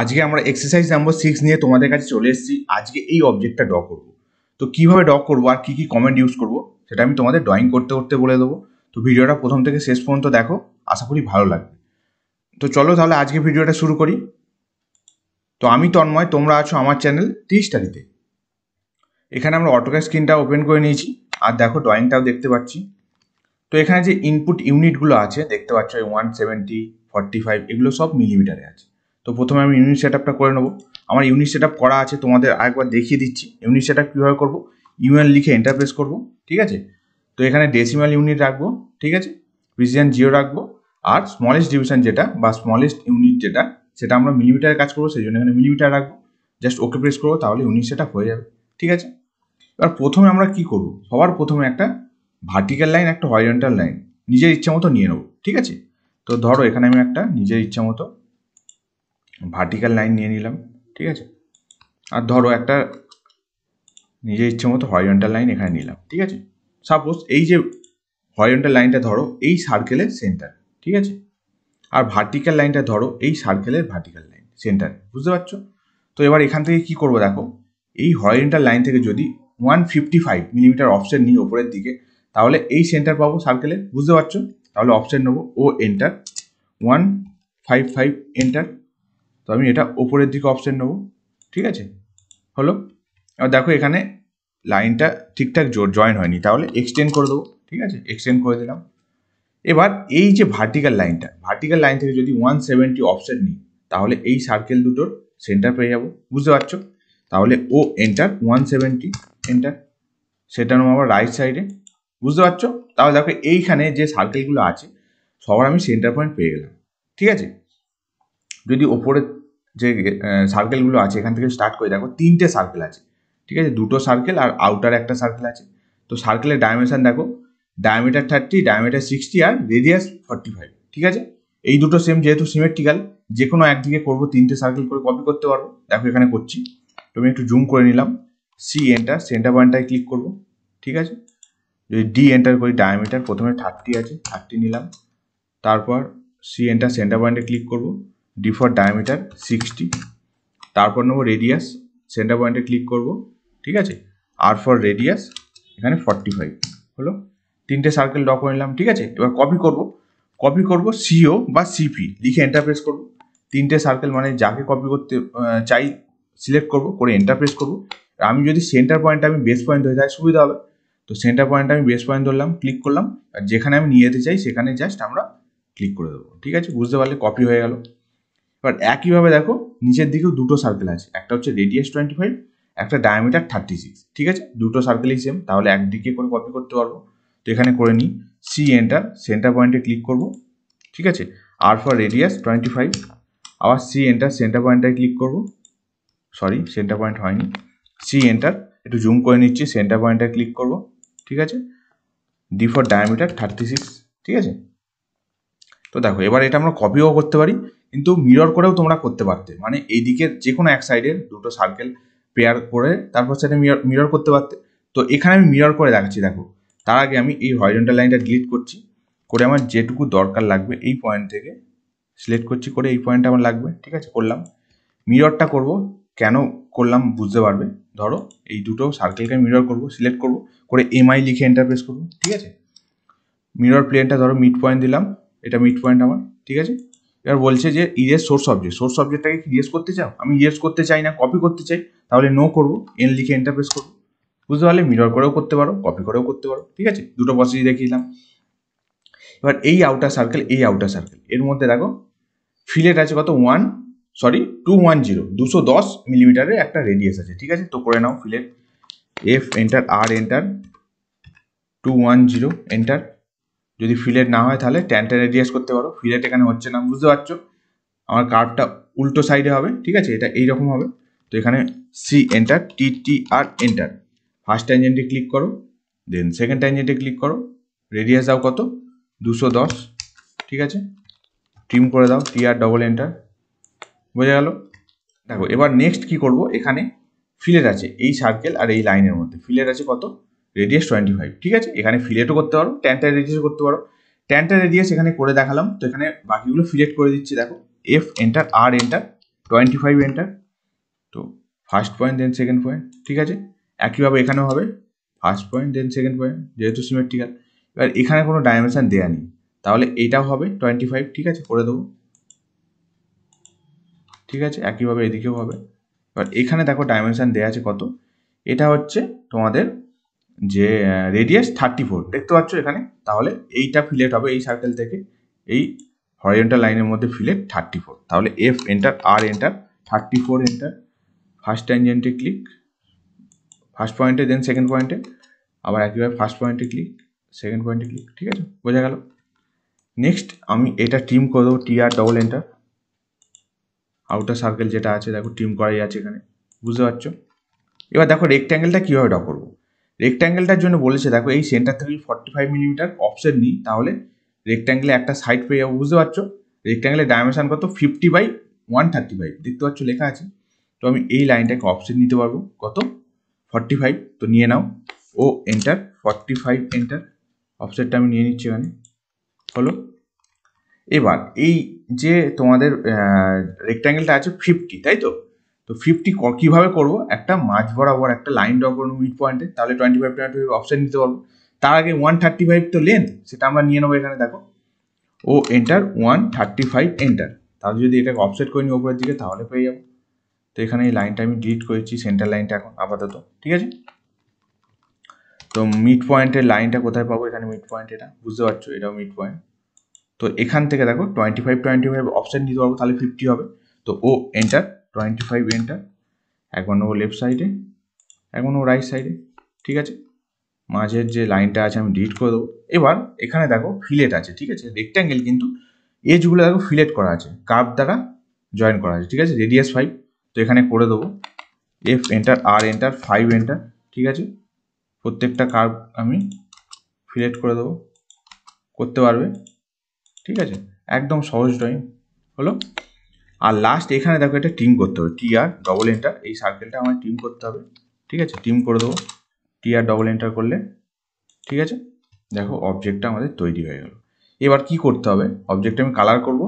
আজকে আমরা exercise number six নিয়ে তোমাদের কাছে চলে এসেছি আজকে এই অবজেক্টটা ড্র করবো তো কীভাবে ড্র করবো আর কী কী কমেন্ট ইউজ করবো সেটা আমি তোমাদের ড্রয়িং করতে করতে বলে দেবো তো ভিডিওটা প্রথম থেকে শেষ পর্যন্ত দেখো আশা করি ভালো লাগবে তো চলো তাহলে আজকে ভিডিওটা শুরু করি তো আমি তন্ময় তোমরা আছো আমার চ্যানেল টি স্টাডিতে এখানে আমরা অটোক্যাশ স্ক্রিনটা ওপেন করে নিয়েছি আর দেখো ড্রয়িংটাও দেখতে পাচ্ছি তো এখানে যে ইনপুট ইউনিটগুলো আছে দেখতে পাচ্ছ ওয়ান সেভেন্টি ফর্টি ফাইভ এগুলো সব মিলিমিটারে আছে তো প্রথমে আমি ইউনিট সেট আপটা করে নেবো আমার ইউনিট সেট আপ করা আছে তোমাদের আরেকবার দেখিয়ে দিচ্ছি ইউনিট সেট আপ কীভাবে করবো ইউএন লিখে এন্টারপ্রেস করবো ঠিক আছে তো এখানে ডেসিমাল ইউনিট রাখবো ঠিক আছে প্রিসিশন জিও রাখবো আর স্মলেস্ট ডিভিশন যেটা বা স্মলেস্ট ইউনিট যেটা সেটা আমরা মিলিমিটারে কাজ করবো সেই জন্য এখানে মিলিমিটার রাখবো জাস্ট ওকে প্রেস করবো তাহলে ইউনিট সেট হয়ে যাবে ঠিক আছে এবার প্রথমে আমরা কি করব সবার প্রথমে একটা ভার্টিক্যাল লাইন একটা হরিজন্টাল লাইন নিজের ইচ্ছা মতো নিয়ে নেবো ঠিক আছে তো ধরো এখানে আমি একটা নিজের ইচ্ছা মতো ভার্টিক্যাল লাইন নিয়ে নিলাম ঠিক আছে আর ধরো একটা নিজের ইচ্ছে মতো হরিজন্টাল লাইন এখানে নিলাম ঠিক আছে সাপোজ এই যে হরিজন্টাল লাইনটা ধরো এই সার্কেলের সেন্টার ঠিক আছে আর ভার্টিক্যাল লাইনটা ধরো এই সার্কেলের ভার্টিক্যাল লাইন সেন্টার বুঝতে পারছো তো এবার এখান থেকে কি করবো দেখো এই হরিজন্টাল লাইন থেকে যদি one fifty five millimeter option নিই ওপরের দিকে তাহলে এই সেন্টার পাবো সার্কেলের বুঝতে পারছো তাহলে অপশন নেবো O enter one five five enter তো আমি এটা ওপরের দিকে অপশান নেব ঠিক আছে হলো আর দেখো এখানে লাইনটা ঠিকঠাক জয়েন হয়নি তাহলে এক্সটেন্ড করে দেবো ঠিক আছে এক্সটেন্ড করে দিলাম এবার এই যে ভার্টিক্যাল লাইনটা ভার্টিক্যাল লাইন থেকে যদি ওয়ান সেভেন্টি অপশান নিই তাহলে এই সার্কেল দুটোর সেন্টার পেয়ে যাবো বুঝতে পারছো তাহলে O enter one seventy enter সেটা নাম আবার রাইট সাইডে বুঝতে পারছো তাহলে দেখো এইখানে যে সার্কেলগুলো আছে সবার আমি সেন্টার পয়েন্ট পেয়ে গেলাম ঠিক আছে যদি ওপরে যে সার্কেলগুলো আছে এখান থেকে স্টার্ট করে দেখো তিনটে সার্কেল আছে ঠিক আছে দুটো সার্কেল আর আউটার একটা সার্কেল আছে তো সার্কেলের ডায়মেনশান দেখো ডায়ামিটার থার্টি ডায়ামিটার সিক্সটি আর রেডিয়াস ফর্টি ফাইভ ঠিক আছে এই দুটো সেম যেহেতু সিমেট্রিক্যাল যে কোনো একদিকে করবো তিনটে সার্কেল করে কপি করতে পারবো দেখো এখানে করছি তো আমি একটু জুম করে নিলাম সি এন্টার সেন্টার পয়েন্টটায় ক্লিক করব ঠিক আছে যদি ডি এন্টার করি ডায়ামিটার প্রথমে থার্টি আছে থার্টি নিলাম তারপর সি এন্টার সেন্টার পয়েন্টে ক্লিক করবো ডি ডায়ামিটার সিক্সটি তারপর নেবো রেডিয়াস সেন্টার পয়েন্টে ক্লিক করব ঠিক আছে আর ফর রেডিয়াস এখানে ফর্টি ফাইভ হলো তিনটে সার্কেল ড নিলাম ঠিক আছে এবার কপি করব কপি করব সিও বা সিপি লিখে এন্টারপ্রেস করব তিনটে সার্কেল মানে যাকে কপি করতে চাই সিলেক্ট করব করে এন্টারপ্রেস করব আমি যদি সেন্টার পয়েন্ট আমি বেস পয়েন্ট ধরে তাই সুবিধা হবে তো সেন্টার পয়েন্ট আমি বেস পয়েন্ট ধরলাম ক্লিক করলাম আর যেখানে আমি নিয়ে যেতে চাই সেখানে জাস্ট আমরা ক্লিক করে দেবো ঠিক আছে বুঝতে পারলে কপি হয়ে গেল এবার একইভাবে দেখো নিচের দিকেও দুটো সার্কেল আছে একটা হচ্ছে রেডিয়াস টোয়েন্টি ফাইভ একটা ডায়ামিটার থার্টি সিক্স ঠিক আছে দুটো সার্কেলই সেম তাহলে একদিকে করে কপি করতে পারবো তো এখানে করে নিই সি এন্টার সেন্টার পয়েন্টে ক্লিক করব ঠিক আছে আর ফর রেডিয়াস টোয়েন্টি ফাইভ আবার সি এন্টার সেন্টার পয়েন্টটায় ক্লিক করব সরি সেন্টার পয়েন্ট হয়নি সি এন্টার একটু জুম করে নিচ্ছি সেন্টার পয়েন্টটায় ক্লিক করব ঠিক আছে D for diameter thirty six ঠিক আছে তো দেখো এবার এটা আমরা কপিও করতে পারি কিন্তু মিরর করেও তোমরা করতে পারতে মানে এই দিকের যে কোনো এক সাইডে দুটো সার্কেল পেয়ার করে তারপর সেটা মিরর মিরর করতে পারতে তো এখানে আমি মিরর করে দেখাচ্ছি দেখো তার আগে আমি এই হরিজন্টাল লাইনটা ডিলিট করছি করে আমার যেটুকু দরকার লাগবে এই পয়েন্ট থেকে সিলেক্ট করছি করে এই পয়েন্টটা আমার লাগবে ঠিক আছে করলাম মিররটা করব কেন করলাম বুঝতে পারবে ধরো এই দুটো সার্কেলকে মিরর করব সিলেক্ট করব করে এমআই লিখে এন্টার প্রেস করবো ঠিক আছে মিরর প্লেনটা ধরো মিড পয়েন্ট দিলাম এটা মিড পয়েন্ট আমার ঠিক আছে এবার বলছে যে ইরেস সোর্স অবজেক্ট সোর্স অবজেক্টটাকে কি ইরেস করতে চাও আমি ইরেস করতে চাই না কপি করতে চাই তাহলে নো করবো এন লিখে ইন্টারফেস করবো বুঝতে পারলে মিরর করেও করতে পারো কপি করেও করতে পারো ঠিক আছে দুটো প্রসেস দেখিয়ে দিলাম এবার এই আউটার সার্কেল এই আউটার সার্কেল এর মধ্যে দেখো ফিলেট আছে কত one sorry two one zero দুশো দশ মিলিমিটারের একটা রেডিয়াস আছে ঠিক আছে তো করে নাও fillet F enter R enter two one zero enter যদি ফিলেট না হয় তাহলে ট্যানটা রেডিয়াস করতে পারো ফিলেট এখানে হচ্ছে না বুঝতে পারছো আমার কার্ভটা উল্টো সাইডে হবে ঠিক আছে এটা এই রকম হবে তো এখানে C enter T T R enter first ট্যাঞ্জেন্টে ক্লিক করো দেন সেকেন্ড ট্যাঞ্জেন্টে ক্লিক করো রেডিয়াস দাও কত দুশো দশ ঠিক আছে ট্রিম করে দাও টি আর ডবল এন্টার বোঝা গেল দেখো এবার নেক্সট কি করব এখানে ফিলেট আছে এই সার্কেল আর এই লাইনের মধ্যে ফিলেট আছে কত রেডিয়াস টোয়েন্টি ফাইভ ঠিক আছে এখানে ফিলেটও করতে পারো ট্যানটা রেডিয়াস করতে পারো ট্যানটা রেডিয়াস এখানে করে দেখালাম তো এখানে বাকিগুলো ফিলেট করে দিচ্ছি দেখো F enter R enter twenty five enter তো first point then second point ঠিক আছে একইভাবে এখানেও হবে first point then second point যেহেতু সিমেট্রিক্যাল এবার এখানে কোনো ডাইমেনশান দেওয়া নেই তাহলে এটাও হবে টোয়েন্টি ফাইভ ঠিক আছে করে দেবো ঠিক আছে একইভাবে এদিকেও হবে এবার এখানে দেখো ডাইমেনশান দেওয়া আছে কত এটা হচ্ছে তোমাদের যে রেডিয়াস থার্টি ফোর দেখতে পাচ্ছ এখানে তাহলে এইটা ফিলেট হবে এই সার্কেল থেকে এই হরিয়েন্টাল লাইনের মধ্যে ফিলেট থার্টি ফোর তাহলে F enter R enter thirty four enter first ট্যানজেন্টে ক্লিক ফার্স্ট পয়েন্টে দেন সেকেন্ড পয়েন্টে আবার একইভাবে ফার্স্ট পয়েন্টে ক্লিক সেকেন্ড পয়েন্টে ক্লিক ঠিক আছে বোঝা গেল নেক্সট আমি এটা টিম করে দেবো T R double enter outer circle যেটা আছে দেখো টিম করাই আছে এখানে বুঝতে পারছো এবার দেখো রেক্ট্যাঙ্গেলটা কীভাবে ড্র করবো রেক্ট্যাঙ্গেলটার জন্য বলেছে দেখো এই সেন্টার থেকে ফর্টি ফাইভ মিলিমিটার অপশন নিই তাহলে রেক্ট্যাঙ্গেলে একটা সাইড পেয়ে যাবো বুঝতে পারছো রেক্ট্যাঙ্গেলের ডাইমেনশন কত fifty by one thirty five দেখতে পাচ্ছ লেখা আছে তো আমি এই লাইনটাকে অপশন নিতে পারবো কত ফর্টি ফাইভ তো নিয়ে নাও O enter forty five enter অপশনটা আমি নিয়ে নিচ্ছি এখানে হলো এবার এই যে তোমাদের রেক্ট্যাঙ্গেলটা আছে ফিফটি তাই তো তো ফিফটি কীভাবে করবো একটা মাঝ বরাবর একটা লাইন ড্র করবো মিড পয়েন্টে তাহলে twenty five twenty five option নিতে পারবো তার আগে ওয়ান থার্টি ফাইভ তো লেন্থ সেটা আমরা নিয়ে নেবো এখানে দেখো O enter one thirty five enter তাহলে যদি এটাকে অফসেট করে নিই ওপরের দিকে তাহলে পেয়ে যাবো তো এখানে এই লাইনটা আমি ডিলিট করেছি সেন্টার লাইনটা এখন আপাতত ঠিক আছে তো মিড পয়েন্টের লাইনটা কোথায় পাবো এখানে মিড পয়েন্ট এটা বুঝতে পারছো এটাও মিড পয়েন্ট তো এখান থেকে দেখো twenty five twenty five option নিতে পারবো তাহলে ফিফটি হবে তো O enter twenty five enter এখন ও লেফট সাইডে এখন ও রাইট সাইডে ঠিক আছে মাঝের যে লাইনটা আছে আমি ডিলিট করে দেবো এবার এখানে দেখো ফিলেট আছে ঠিক আছে রেক্ট্যাঙ্গেল কিন্তু এজগুলো দেখো ফিলেট করা আছে কার্ভ দ্বারা জয়েন করা আছে ঠিক আছে রেডিয়াস ফাইভ তো এখানে করে দেবো F enter R enter five enter ঠিক আছে প্রত্যেকটা কার্ভ আমি ফিলেট করে দেবো করতে পারবে ঠিক আছে একদম সহজ ড্রয়িং হলো আর লাস্ট এখানে দেখো এটা টিম করতে হবে টি আর ডবল এন্টার এই সার্কেলটা আমার টিম করতে হবে ঠিক আছে টিম করে দেবো টি আর ডবল এন্টার করলে ঠিক আছে দেখো অবজেক্টটা আমাদের তৈরি হয়ে গেল এবার কি করতে হবে অবজেক্টটা আমি কালার করব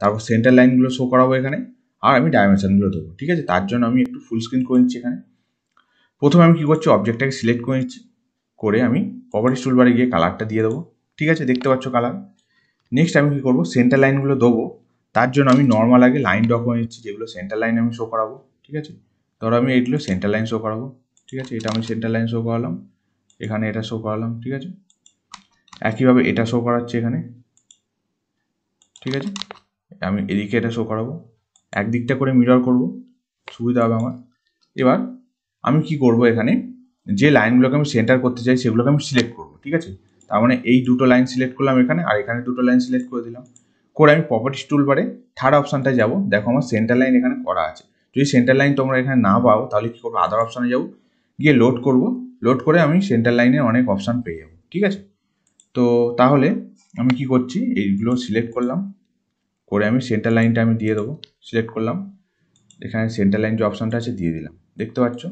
তারপর সেন্টার লাইনগুলো শো করাবো এখানে আর আমি ডাইমেনশানগুলো দেবো ঠিক আছে তার জন্য আমি একটু ফুল স্ক্রিন করে নিচ্ছি এখানে প্রথমে আমি কী করছি অবজেক্টটাকে সিলেক্ট করে নিচ্ছি করে আমি স্টুল বাড়ি গিয়ে কালারটা দিয়ে দেবো ঠিক আছে দেখতে পাচ্ছ কালার নেক্সট আমি কী করবো সেন্টার লাইনগুলো দেবো তার জন্য আমি নর্মাল আগে লাইন ড্র করে নিচ্ছি যেগুলো সেন্টার লাইন আমি শো করাবো ঠিক আছে ধরো আমি এইগুলো সেন্টার লাইন শো করাবো ঠিক আছে এটা আমি সেন্টার লাইন শো করালাম এখানে এটা শো করালাম ঠিক আছে একইভাবে এটা শো করাচ্ছে এখানে ঠিক আছে আমি এদিকে এটা শো করাবো একদিকটা করে মিরর করব সুবিধা হবে আমার এবার আমি কি করব এখানে যে লাইনগুলোকে আমি সেন্টার করতে চাই সেগুলোকে আমি সিলেক্ট করব ঠিক আছে তার মানে এই দুটো লাইন সিলেক্ট করলাম এখানে আর এখানে দুটো লাইন সিলেক্ট করে দিলাম করে আমি প্রপার্টিস পারে থার্ড অপশানটায় যাব দেখো আমার সেন্টার লাইন এখানে করা আছে যদি সেন্টার লাইন তোমরা এখানে না পাও তাহলে কী করবো আদার অপশানে যাব গিয়ে লোড করব লোড করে আমি সেন্টার লাইনের অনেক অপশান পেয়ে যাবো ঠিক আছে তো তাহলে আমি কি করছি এইগুলো সিলেক্ট করলাম করে আমি সেন্টার লাইনটা আমি দিয়ে দেবো সিলেক্ট করলাম এখানে সেন্টার লাইন যে অপশানটা আছে দিয়ে দিলাম দেখতে পাচ্ছ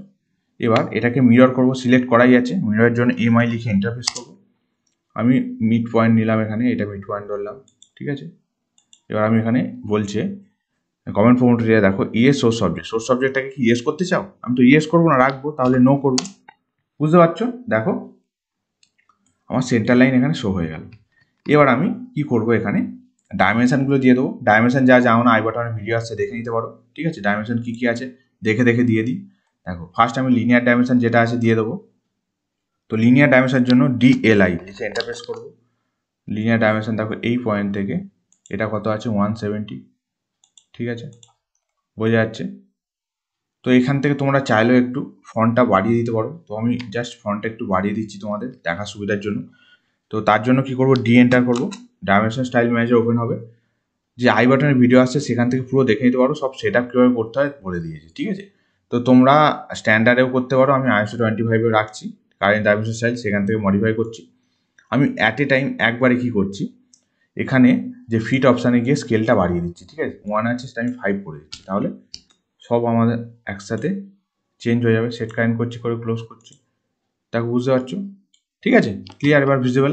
এবার এটাকে মিরর করব সিলেক্ট করাই আছে মিররের জন্য এমআই লিখে ইন্টারফেস করব আমি মিড পয়েন্ট নিলাম এখানে এটা মিড পয়েন্ট ধরলাম ঠিক আছে এবার আমি এখানে বলছে কমেন্ট ফর্ম এরিয়া দেখো ইয়েস সোর্স সাবজেক্ট সোর্স সাবজেক্টটাকে কি ইয়েস করতে চাও আমি তো ইয়েস করবো না রাখবো তাহলে নো করবো বুঝতে পারছো দেখো আমার সেন্টার লাইন এখানে শো হয়ে গেল এবার আমি কি করব এখানে ডাইমেনশানগুলো দিয়ে দেবো ডাইমেনশান যা যাও না আই বাটনের ভিডিও আসছে দেখে নিতে পারো ঠিক আছে ডাইমেনশান কী কী আছে দেখে দেখে দিয়ে দিই দেখো ফার্স্ট আমি লিনিয়ার ডাইমেনশান যেটা আছে দিয়ে দেবো তো লিনিয়ার ডাইমেনশানের জন্য ডিএলআই লিখে এন্টারপ্রেস করবো লিনিয়ার ডাইমেনশান দেখো এই পয়েন্ট থেকে এটা কত আছে ওয়ান সেভেন্টি ঠিক আছে বোঝা যাচ্ছে তো এখান থেকে তোমরা চাইলেও একটু ফন্টটা বাড়িয়ে দিতে পারো তো আমি জাস্ট ফন্টটা একটু বাড়িয়ে দিচ্ছি তোমাদের দেখার সুবিধার জন্য তো তার জন্য কি করব ডি এন্টার করব ডাইমেনশন স্টাইল ম্যানেজার ওপেন হবে যে আই বাটনের ভিডিও আসছে সেখান থেকে পুরো দেখে নিতে পারো সব সেট আপ কীভাবে করতে হয় বলে দিয়েছে ঠিক আছে তো তোমরা স্ট্যান্ডার্ডেও করতে পারো আমি আইএসও টোয়েন্টি ফাইভেও রাখছি কারেন্ট ডাইমেনশন স্টাইল সেখান থেকে মডিফাই করছি আমি অ্যাট এ টাইম একবারে কি করছি এখানে যে ফিট অপশানে গিয়ে স্কেলটা বাড়িয়ে দিচ্ছি ঠিক আছে ওয়ান আছে সেটা আমি ফাইভ করে দিচ্ছি তাহলে সব আমাদের একসাথে চেঞ্জ হয়ে যাবে সেট কারেন্ট করছি করে ক্লোজ করছি তাকে বুঝতে পারছো ঠিক আছে ক্লিয়ার এবার ভিজিবল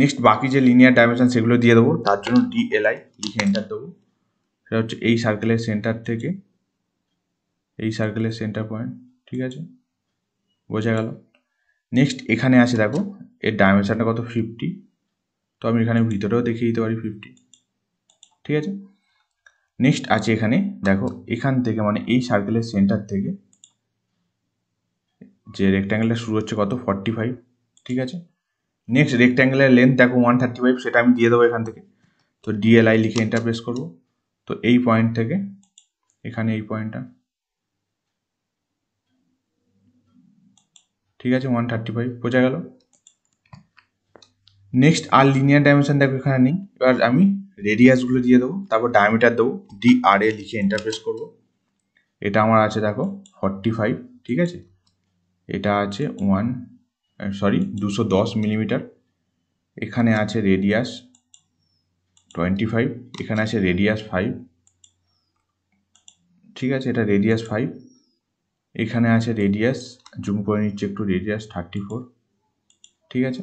নেক্সট বাকি যে লিনিয়ার ডাইমেনশন সেগুলো দিয়ে দেবো তার জন্য ডিএলআই লিখে এন্টার দেবো সেটা হচ্ছে এই সার্কেলের সেন্টার থেকে এই সার্কেলের সেন্টার পয়েন্ট ঠিক আছে বোঝা গেল নেক্সট এখানে আছে দেখো এর ডাইমেনশানটা কত ফিফটি তো আমি এখানে ভিতরেও দেখিয়ে দিতে পারি ফিফটি ঠিক আছে নেক্সট আছে এখানে দেখো এখান থেকে মানে এই সার্কেলের সেন্টার থেকে যে রেক্ট্যাঙ্গেলটা শুরু হচ্ছে কত ফর্টি ফাইভ ঠিক আছে নেক্সট রেক্ট্যাঙ্গেলের লেন্থ দেখো ওয়ান থার্টি ফাইভ সেটা আমি দিয়ে দেবো এখান থেকে তো ডিএলআই লিখে ইন্টারপ্রেস করব তো এই পয়েন্ট থেকে এখানে এই পয়েন্টটা ঠিক আছে ওয়ান থার্টি ফাইভ বোঝা গেল নেক্সট আর লিনিয়ার ডাইমেনশন দেখো এখানে নেই এবার আমি রেডিয়াসগুলো দিয়ে দেবো তারপর ডায়ামিটার দেবো ডি আর এ লিখে ইন্টারফেস করব এটা আমার আছে দেখো ফর্টি ফাইভ ঠিক আছে এটা আছে ওয়ান সরি দুশো দশ মিলিমিটার এখানে আছে রেডিয়াস টোয়েন্টি ফাইভ এখানে আছে রেডিয়াস ফাইভ ঠিক আছে এটা রেডিয়াস ফাইভ এখানে আছে রেডিয়াস জুম করে নিচ্ছে একটু রেডিয়াস থার্টি ফোর ঠিক আছে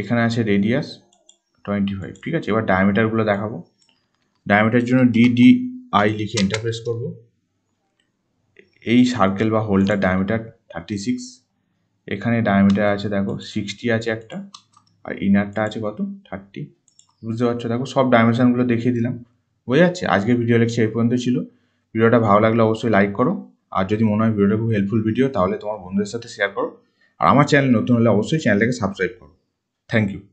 এখানে আছে রেডিয়াস টোয়েন্টি ফাইভ ঠিক আছে এবার ডায়ামিটারগুলো দেখাবো ডায়ামিটার জন্য ডিডি আই লিখে ইন্টারফেস করব এই সার্কেল বা হোলটার ডায়ামিটার থার্টি সিক্স এখানে ডায়ামিটার আছে দেখো সিক্সটি আছে একটা আর ইনারটা আছে কত থার্টি বুঝতে পারছো দেখো সব ডাইমেনশানগুলো দেখিয়ে দিলাম বোঝা যাচ্ছে আজকে ভিডিও লেকচার এই পর্যন্ত ছিল ভিডিওটা ভালো লাগলে অবশ্যই লাইক করো আর যদি মনে হয় ভিডিওটা খুব হেল্পফুল ভিডিও তাহলে তোমার বন্ধুদের সাথে শেয়ার করো আর আমার চ্যানেল নতুন হলে অবশ্যই চ্যানেলটাকে সাবস্ক্রাইব করো Thank you.